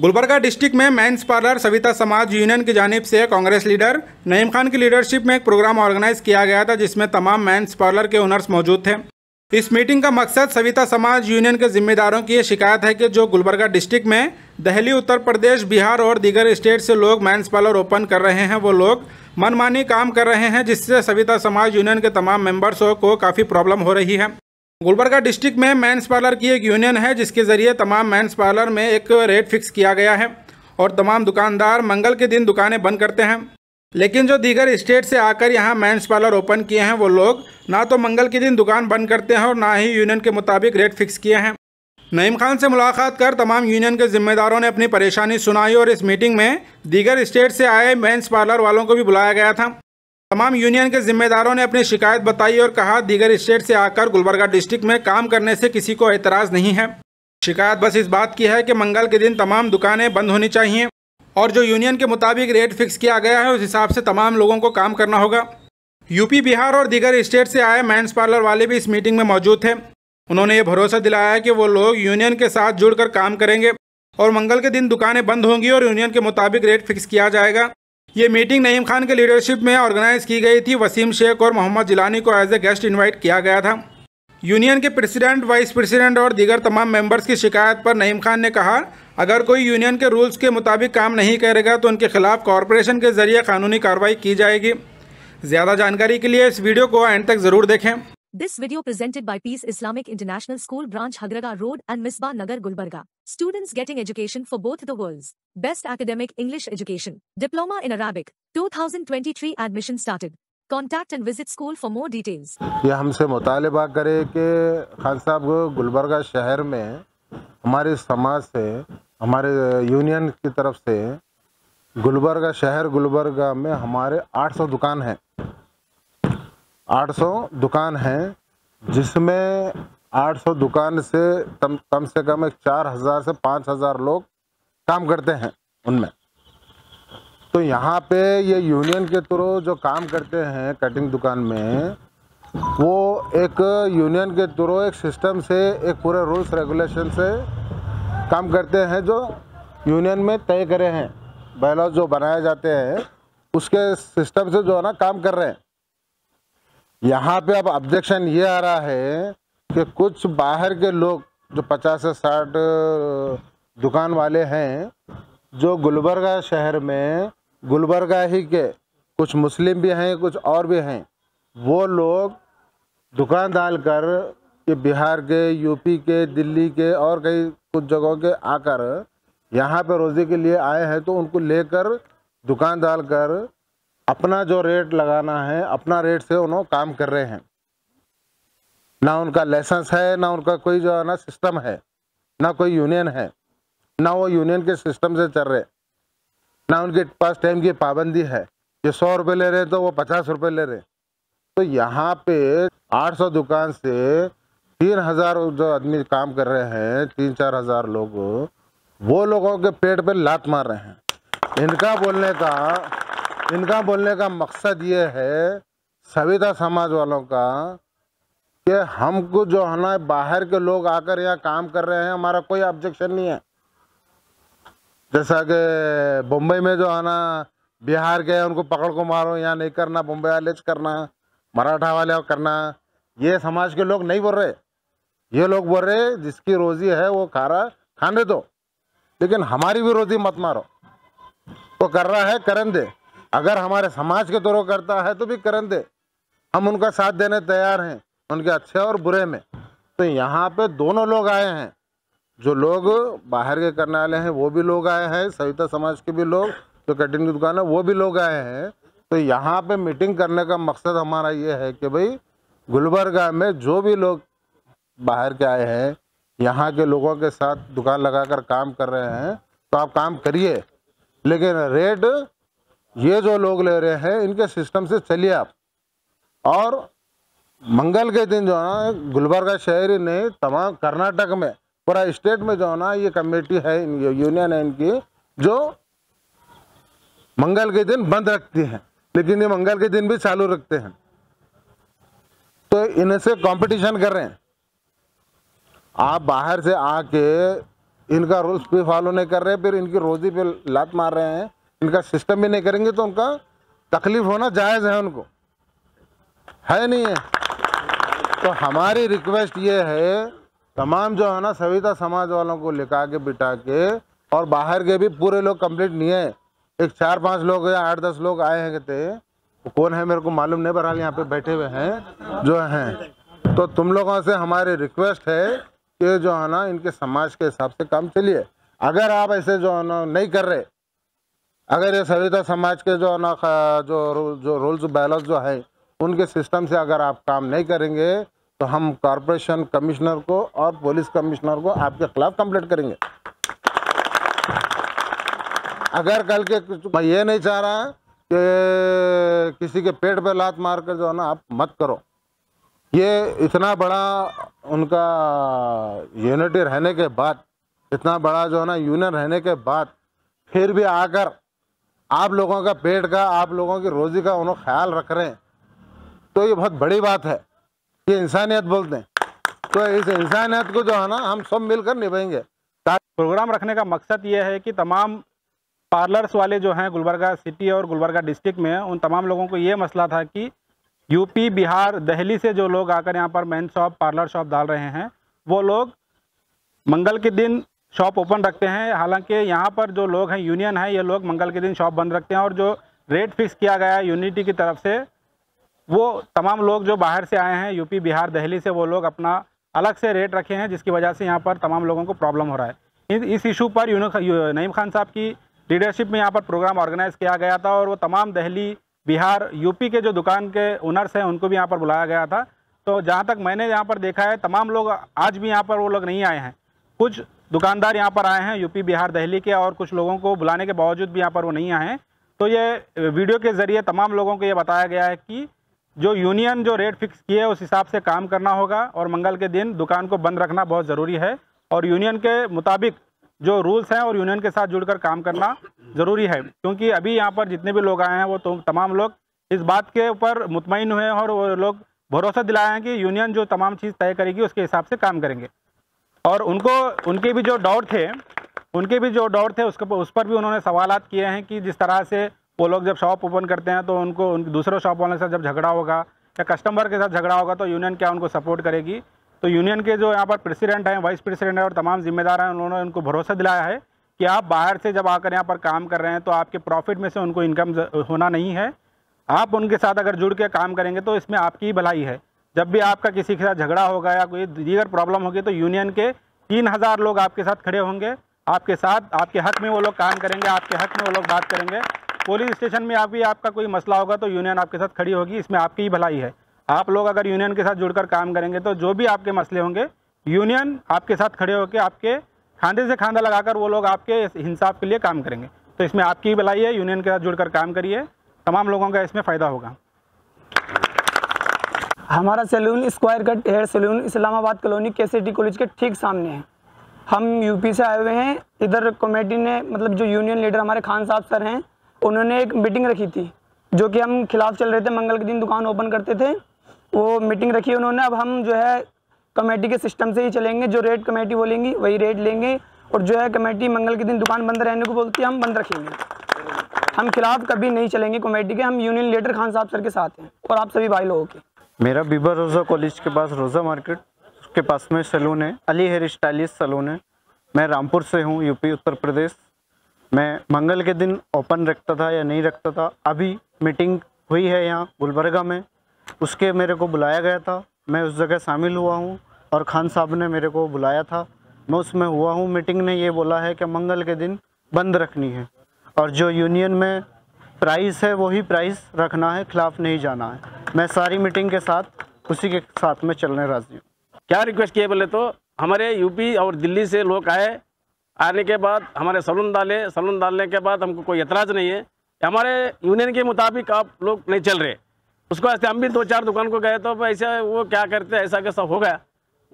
Gulbarga district में men's parlour Savita Samaj union की जानब से कांग्रेस लीडर नईम खान की लीडरशिप में एक प्रोग्राम ऑर्गेनाइज किया गया था जिसमें तमाम मेंस पार्लर के ओनर्स मौजूद थे इस मीटिंग का मकसद सविता समाज यूनियन के जिम्मेदारों की ये शिकायत है कि जो गुलबर्गा डिस्ट्रिक्ट में दहली उत्तर प्रदेश बिहार और दीगर स्टेट से लोग मैंस पार्लर ओपन कर रहे हैं वो लोग मनमानी काम कर रहे हैं जिससे सविता समाज यूनियन के तमाम मेंबर्सों को काफ़ी प्रॉब्लम हो रही है गुलबर्गा डिस्ट्रिक्ट में मेंस पार्लर की एक यूनियन है जिसके ज़रिए तमाम मेंस पार्लर में एक रेट फिक्स किया गया है और तमाम दुकानदार मंगल के दिन दुकानें बंद करते हैं लेकिन जो दीगर स्टेट से आकर यहाँ मेंस पार्लर ओपन किए हैं वो लोग ना तो मंगल के दिन दुकान बंद करते हैं और ना ही यूनियन के मुताबिक रेट फिक्स किए हैं नईम खान से मुलाकात कर तमाम यूनियन के जिम्मेदारों ने अपनी परेशानी सुनाई और इस मीटिंग में दीगर स्टेट से आए मैंस पार्लर वालों को भी बुलाया गया था तमाम यूनियन के जिम्मेदारों ने अपनी शिकायत बताई और कहा दीगर स्टेट से आकर गुलबर्गा डिस्ट्रिक्ट में काम करने से किसी को एतराज़ नहीं है शिकायत बस इस बात की है कि मंगल के दिन तमाम दुकानें बंद होनी चाहिए और जो यूनियन के मुताबिक रेट फिक्स किया गया है उस हिसाब से तमाम लोगों को काम करना होगा यूपी बिहार और दीगर स्टेट से आए मैंस पार्लर वाले भी इस मीटिंग में मौजूद थे उन्होंने ये भरोसा दिलाया है कि वो लोग यूनियन के साथ जुड़कर काम करेंगे और मंगल के दिन दुकानें बंद होंगी और यूनियन के मुताबिक रेट फिक्स किया जाएगा ये मीटिंग नईम खान के लीडरशिप में ऑर्गेनाइज की गई थी वसीम शेख और मोहम्मद जिलानी को एज ए गेस्ट इन्वाइट किया गया था यूनियन के प्रेसिडेंट वाइस प्रेसिडेंट और दीगर तमाम मेंबर्स की शिकायत पर नईम खान ने कहा अगर कोई यूनियन के रूल्स के मुताबिक काम नहीं करेगा तो उनके खिलाफ कॉरपोरेशन के जरिए कानूनी कार्रवाई की जाएगी ज़्यादा जानकारी के लिए इस वीडियो को एंड तक ज़रूर देखें This video presented by Peace Islamic International School Branch Hagraga Road and Misbah Nagar Gulbarga. Students getting education for both the worlds. Best academic English education. Diploma in Arabic. 2023 admission started. Contact and visit school for more details. ये हमसे मुतालबा करे कि खान साहब गुलबर्गा शहर में हमारे समाज से हमारे यूनियन की तरफ से गुलबर्गा शहर गुलबर्गा में हमारे 800 दुकान हैं 800 दुकान हैं जिसमें 800 दुकान से कम कम से कम एक चार हज़ार से पाँच हज़ार लोग काम करते हैं उनमें तो यहाँ पे ये यूनियन के थ्रू जो काम करते हैं कटिंग दुकान में वो एक यूनियन के थ्रू एक सिस्टम से एक पूरे रूल्स रेगुलेशन से काम करते हैं जो यूनियन में तय करे हैं बैलॉज जो बनाए जाते हैं उसके सिस्टम से जो है ना काम कर रहे हैं यहाँ पे अब ऑब्जेक्शन ये आ रहा है कि कुछ बाहर के लोग जो पचास से साठ दुकान वाले हैं जो गुलबर्गा शहर में गुलबर्गा ही के कुछ मुस्लिम भी हैं कुछ और भी हैं वो लोग दुकान डाल कर कि बिहार के यूपी के दिल्ली के और कई कुछ जगहों के आकर यहाँ पर रोज़ी के लिए आए हैं तो उनको लेकर दुकान डाल कर अपना जो रेट लगाना है अपना रेट से उन्हों काम कर रहे हैं ना उनका लाइसेंस है ना उनका कोई जो है ना सिस्टम है ना कोई यूनियन है ना वो यूनियन के सिस्टम से चल रहे ना उनके पास टाइम की पाबंदी है ये सौ रुपये ले रहे हैं तो वो पचास रुपये ले रहे हैं तो यहाँ पे आठ सौ दुकान से तीन हज़ार जो आदमी काम कर रहे हैं तीन चार हज़ार लोग वो लोगों के पेट पे लात मार रहे हैं इनका बोलने का इनका बोलने का मकसद ये है सविता समाज वालों का कि हमको जो है ना बाहर के लोग आकर यहाँ काम कर रहे हैं हमारा कोई ऑब्जेक्शन नहीं है जैसा कि बम्बई में जो है ना बिहार गए उनको पकड़ को मारो यहाँ नहीं करना बम्बई वाले करना मराठा वाले करना ये समाज के लोग नहीं बोल रहे ये लोग बोल रहे जिसकी रोजी है वो खा रहा खाने दो लेकिन हमारी भी रोजी मत मारो वो कर रहा है करन दे अगर हमारे समाज के द्रोह करता है तो भी करन दे हम उनका साथ देने तैयार हैं उनके अच्छे और बुरे में तो यहाँ पे दोनों लोग आए हैं जो लोग बाहर के करने वाले हैं वो भी लोग आए हैं सविता समाज के भी लोग जो कटिंग की दुकान है वो भी लोग आए हैं तो यहाँ पे मीटिंग करने का मकसद हमारा ये है कि भाई गुलबर्गा में जो भी लोग बाहर के आए हैं यहाँ के लोगों के साथ दुकान लगाकर काम कर रहे हैं तो आप काम करिए लेकिन रेट ये जो लोग ले रहे हैं इनके सिस्टम से चलिए आप और मंगल के दिन जो है ना गुलबर्गा शहर ने तमाम कर्नाटक में पूरा स्टेट में जो है ना ये कमेटी है यूनियन है इनकी जो मंगल के दिन बंद रखती है लेकिन ये मंगल के दिन भी चालू रखते हैं तो इनसे कंपटीशन कर रहे हैं आप बाहर से आके इनका रूल्स भी फॉलो नहीं कर रहे फिर इनकी रोजी पे लात मार रहे हैं इनका सिस्टम भी नहीं करेंगे तो उनका तकलीफ होना जायज़ है उनको है नहीं है तो हमारी रिक्वेस्ट ये है तमाम जो है ना सविता समाज वालों को लिखा के बिठा के और बाहर के भी पूरे लोग कंप्लीट नहीं है एक चार पांच लोग या आठ दस लोग आए हैं कहते तो कौन है मेरे को मालूम नहीं बहरहाल यहाँ पे बैठे हुए हैं जो हैं तो तुम लोगों से हमारी रिक्वेस्ट है कि जो है ना इनके समाज के हिसाब से काम चलिए अगर आप ऐसे जो है ना नहीं कर रहे अगर ये सविता समाज के जो ना जो जो रूल्स बैलेंस जो है उनके सिस्टम से अगर आप काम नहीं करेंगे तो हम कॉरपोरेशन कमिश्नर को और पुलिस कमिश्नर को आपके खिलाफ कंप्लेंट करेंगे अगर कल के मैं ये नहीं चाह रहा कि किसी के पेट पे लात मार कर जो है ना आप मत करो ये इतना बड़ा उनका यूनिटी रहने के बाद इतना बड़ा जो है ना यूनियन रहने के बाद फिर भी आकर आप लोगों का पेट का आप लोगों की रोज़ी का उन्होंने ख्याल रख रहे हैं तो ये बहुत बड़ी बात है ये इंसानियत बोलते हैं तो इस इंसानियत को जो है ना हम सब मिलकर निभाएंगे प्रोग्राम रखने का मकसद ये है कि तमाम पार्लर्स वाले जो हैं गुलबर्गा सिटी और गुलबर्गा डिस्ट्रिक्ट में उन तमाम लोगों को ये मसला था कि यूपी बिहार दहली से जो लोग आकर यहाँ पर मेन शॉप पार्लर शॉप डाल रहे हैं वो लोग मंगल के दिन शॉप ओपन रखते हैं हालांकि यहाँ पर जो लोग हैं यूनियन है ये लोग मंगल के दिन शॉप बंद रखते हैं और जो रेट फिक्स किया गया है यूनिटी की तरफ से वो तमाम लोग जो बाहर से आए हैं यूपी बिहार दहली से वो लोग अपना अलग से रेट रखे हैं जिसकी वजह से यहाँ पर तमाम लोगों को प्रॉब्लम हो रहा है इस इशू पर नईम खान साहब की लीडरशिप में यहाँ पर प्रोग्राम ऑर्गेनाइज़ किया गया था और वो तमाम दहली बिहार यूपी के जो दुकान के ओनर्स हैं उनको भी यहाँ पर बुलाया गया था तो जहाँ तक मैंने यहाँ पर देखा है तमाम लोग आज भी यहाँ पर वो लोग नहीं आए हैं कुछ दुकानदार यहाँ पर आए हैं यूपी बिहार दहली के और कुछ लोगों को बुलाने के बावजूद भी यहाँ पर वो नहीं आए हैं तो ये वीडियो के ज़रिए तमाम लोगों को ये बताया गया है कि जो यूनियन जो रेट फिक्स किए उस हिसाब से काम करना होगा और मंगल के दिन दुकान को बंद रखना बहुत ज़रूरी है और यूनियन के मुताबिक जो रूल्स हैं और यूनियन के साथ जुड़कर काम करना ज़रूरी है क्योंकि अभी यहाँ पर जितने भी लोग आए हैं वो तो तमाम लोग इस बात के ऊपर मुतमिन हुए हैं और वो लोग भरोसा दिलाए हैं कि यूनियन जो तमाम चीज़ तय करेगी उसके हिसाब से काम करेंगे और उनको उनके भी जो डाउट थे उनके भी जो डाउट थे उसके उस पर भी उन्होंने सवाल किए हैं कि जिस तरह से वो लोग जब शॉप ओपन करते हैं तो उनको उन दूसरे शॉप वालों से जब झगड़ा होगा या कस्टमर के साथ झगड़ा होगा तो यूनियन क्या उनको सपोर्ट करेगी तो यूनियन के जो यहाँ पर प्रेसिडेंट हैं वाइस प्रेसिडेंट हैं और तमाम जिम्मेदार हैं उन्होंने उनको भरोसा दिलाया है कि आप बाहर से जब आकर यहाँ पर काम कर रहे हैं तो आपके प्रॉफिट में से उनको इनकम होना नहीं है आप उनके साथ अगर जुड़ के काम करेंगे तो इसमें आपकी भलाई है जब भी आपका किसी के साथ झगड़ा होगा या कोई दीगर प्रॉब्लम होगी तो यूनियन के तीन हज़ार लोग आपके साथ खड़े होंगे आपके साथ आपके हक में वो लोग काम करेंगे आपके हक में वो लोग बात करेंगे पुलिस स्टेशन में आप भी आपका कोई मसला होगा तो यूनियन आपके साथ खड़ी होगी इसमें आपकी ही भलाई है आप लोग अगर यूनियन के साथ जुड़कर काम करेंगे तो जो भी आपके मसले होंगे यूनियन आपके साथ खड़े होकर आपके खांधे से खांधा लगाकर वो लोग आपके हिसाब के लिए काम करेंगे तो इसमें आपकी भलाई है यूनियन के साथ जुड़कर काम करिए तमाम लोगों का इसमें फ़ायदा होगा हमारा salon square cut hair salon Islamabad colony के सी कॉलेज के ठीक सामने है हम यूपी से आए हुए हैं इधर कमेटी ने मतलब जो यूनियन लीडर हमारे खान साहब सर हैं उन्होंने एक मीटिंग रखी थी जो कि हम खिलाफ चल रहे थे मंगल के दिन दुकान ओपन करते थे वो मीटिंग रखी उन्होंने अब हम जो है कमेटी के सिस्टम से ही चलेंगे जो रेट कमेटी बोलेंगी वही रेट लेंगे और जो है कमेटी मंगल के दिन दुकान बंद रहने को बोलती है हम बंद रखेंगे हम खिलाफ कभी नहीं चलेंगे कमेटी के हम यूनियन लीडर खान साहब सर के साथ हैं और आप सभी भाई लोगों के मेरा बीबा रोज़ा कॉलेज के पास रोज़ा मार्केट उसके पास में सैलून है अली हेयर स्टाइलिस्ट सैलून है मैं रामपुर से हूँ यूपी उत्तर प्रदेश मैं मंगल के दिन ओपन रखता था या नहीं रखता था अभी मीटिंग हुई है यहाँ गुलबर्गा में उसके मेरे को बुलाया गया था मैं उस जगह शामिल हुआ हूँ और खान साहब ने मेरे को बुलाया था मैं उसमें हुआ हूँ मीटिंग ने ये बोला है कि मंगल के दिन बंद रखनी है और जो यूनियन में प्राइस है वही प्राइस रखना है खिलाफ नहीं जाना है मैं सारी मीटिंग के साथ उसी के साथ में चलने राजी हूँ क्या रिक्वेस्ट किए बोले तो हमारे यूपी और दिल्ली से लोग आए आने के बाद हमारे सलून डाले सलून डालने के बाद हमको कोई एतराज़ नहीं है हमारे यूनियन के मुताबिक आप लोग नहीं चल रहे उसको ऐसे हम भी दो चार दुकान को गए तो ऐसे वो क्या करते ऐसा कैसा हो गया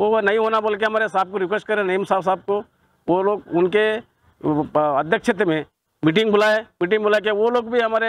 वो वो नहीं होना बोल के हमारे साहब को रिक्वेस्ट करें नईम साहब साहब को वो लोग उनके अध्यक्षत्व में मीटिंग बुलाए मीटिंग बुला के वो लोग भी हमारे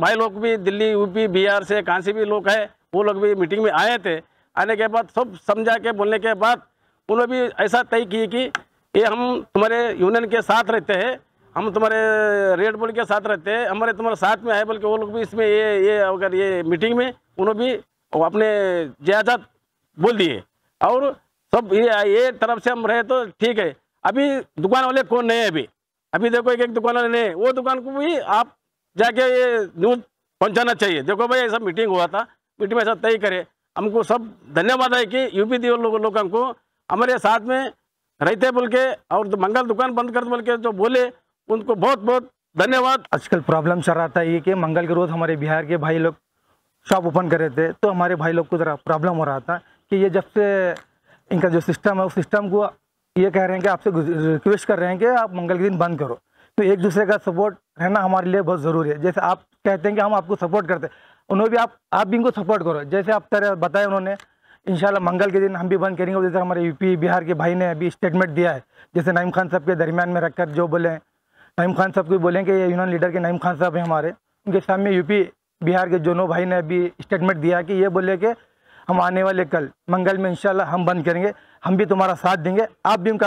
भाई लोग भी दिल्ली यूपी बिहार से कहाँ से भी लोग आए वो लोग भी मीटिंग में आए थे आने के बाद सब समझा के बोलने के बाद उन्होंने भी ऐसा तय किए कि ये हम तुम्हारे यूनियन के साथ रहते हैं हम तुम्हारे रेड बोल के साथ रहते हैं हमारे तुम्हारे साथ में आए बल्कि वो लोग भी इसमें ये ये अगर ये मीटिंग में उन्होंने भी अपने जायदाद बोल दिए और सब ये ये तरफ से हम रहे तो ठीक है अभी दुकान वाले कौन नहीं है अभी अभी देखो एक एक दुकान वाले ने वो दुकान को भी आप जाके ये न्यूज़ पहुंचाना चाहिए देखो भाई ऐसा मीटिंग हुआ था मीटिंग में ऐसा तय करे हमको सब धन्यवाद है कि यूपी दी लोगों लो, को हमारे साथ में रहते बोल के और तो मंगल दुकान बंद कर बोल के जो बोले उनको बहुत बहुत धन्यवाद आजकल प्रॉब्लम चल रहा था ये कि मंगल के रोज़ हमारे बिहार के भाई लोग शॉप ओपन कर रहे थे तो हमारे भाई लोग को ज़रा प्रॉब्लम हो रहा था कि ये जब से इनका जो सिस्टम है उस सिस्टम को ये कह रहे हैं कि आपसे रिक्वेस्ट कर रहे हैं कि आप मंगल के दिन बंद करो तो एक दूसरे का सपोर्ट रहना हमारे लिए बहुत ज़रूरी है जैसे आप कहते हैं कि हम आपको सपोर्ट करते हैं उन्होंने भी आप आप भी इनको सपोर्ट करो जैसे आप तरह बताए उन्होंने इन मंगल के दिन हम भी बंद करेंगे जैसे हमारे यूपी बिहार के भाई ने अभी स्टेटमेंट दिया है जैसे नईम खान साहब के दरमियान में रखकर जो बोले नईम खान साहब को बोले कि ये यूनियन लीडर के नईम खान साहब हैं हमारे उनके सामने यूपी बिहार के जो भाई ने अभी स्टेटमेंट दिया कि ये बोले कि हम ಮಂಗಲ್ वाले कल मंगल में इंशाल्लाह हम बंद करेंगे हम भी तुम्हारा साथ देंगे आप भी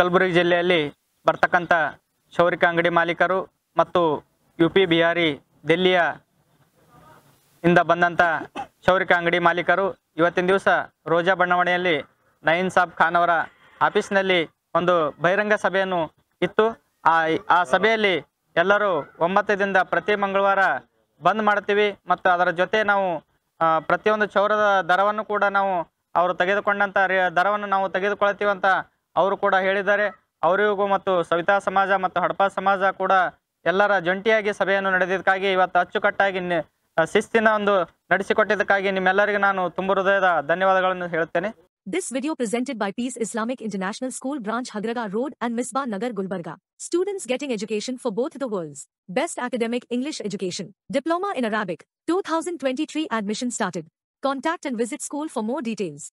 ಕಲಬುರಗಿ ಜಿಲ್ಲೆಯಲ್ಲಿ ಬರ್ತಕ್ಕಂಥ ಕ್ಷೌರಿಕ ಅಂಗಡಿ ಮಾಲೀಕರು ಮತ್ತು ಯು ಪಿ ಬಿಹಾರಿ ದೆಲ್ಲಿಯ ಇಂದ ಬಂದಂಥ ಕ್ಷೌರಿಕ ಅಂಗಡಿ ಮಾಲೀಕರು ಇವತ್ತಿನ ದಿವಸ ರೋಜಾ ಬಂಡಾವಣೆಯಲ್ಲಿ ನಯೀನ್ ಸಾಬ್ ಖಾನ್ ಅವರ ಆಫೀಸ್ನಲ್ಲಿ ಒಂದು ಬಹಿರಂಗ ಸಭೆಯನ್ನು ಇತ್ತು ಆ ಆ ಸಭೆಯಲ್ಲಿ ಎಲ್ಲರೂ ಒಂಬತ್ತರಿಂದ ಪ್ರತಿ ಮಂಗಳವಾರ ಬಂದ್ ಮಾಡ್ತೀವಿ ಮತ್ತು ಅದರ ಜೊತೆ ನಾವು ಪ್ರತಿಯೊಂದು ಚೌರದ ದರವನ್ನು ಕೂಡ ನಾವು ಅವರು ತೆಗೆದುಕೊಂಡಂಥ ದರವನ್ನು ನಾವು ತೆಗೆದುಕೊಳ್ತೀವಿ ಅಂತ ಅವರು ಕೂಡ ಹೇಳಿದ್ದಾರೆ ಅವರಿಗೂ ಮತ್ತು ಸವಿತಾ ಸಮಾಜ ಮತ್ತು ಹಡಪ ಸಮಾಜ ಕೂಡ ಎಲ್ಲರ ಜಂಟಿಯಾಗಿ ಸಭೆಯನ್ನು ನಡೆದಿದ್ದಕ್ಕಾಗಿ ಇವತ್ತು ಅಚ್ಚುಕಟ್ಟಾಗಿ ಶಿಸ್ತಿನ ಒಂದು ನಡೆಸಿಕೊಟ್ಟಿದ್ದಕ್ಕಾಗಿ ನಿಮ್ಮೆಲ್ಲರಿಗೂ ನಾನು ತುಂಬ ಹೃದಯದ ಧನ್ಯವಾದಗಳನ್ನು ಹೇಳುತ್ತೇನೆ This video presented by Peace Islamic International School Branch Hagraga Road and Misbah Nagar Gulbarga. Students getting education for both the worlds. Best academic English education. Diploma in Arabic. 2023 admission started. Contact and visit school for more details.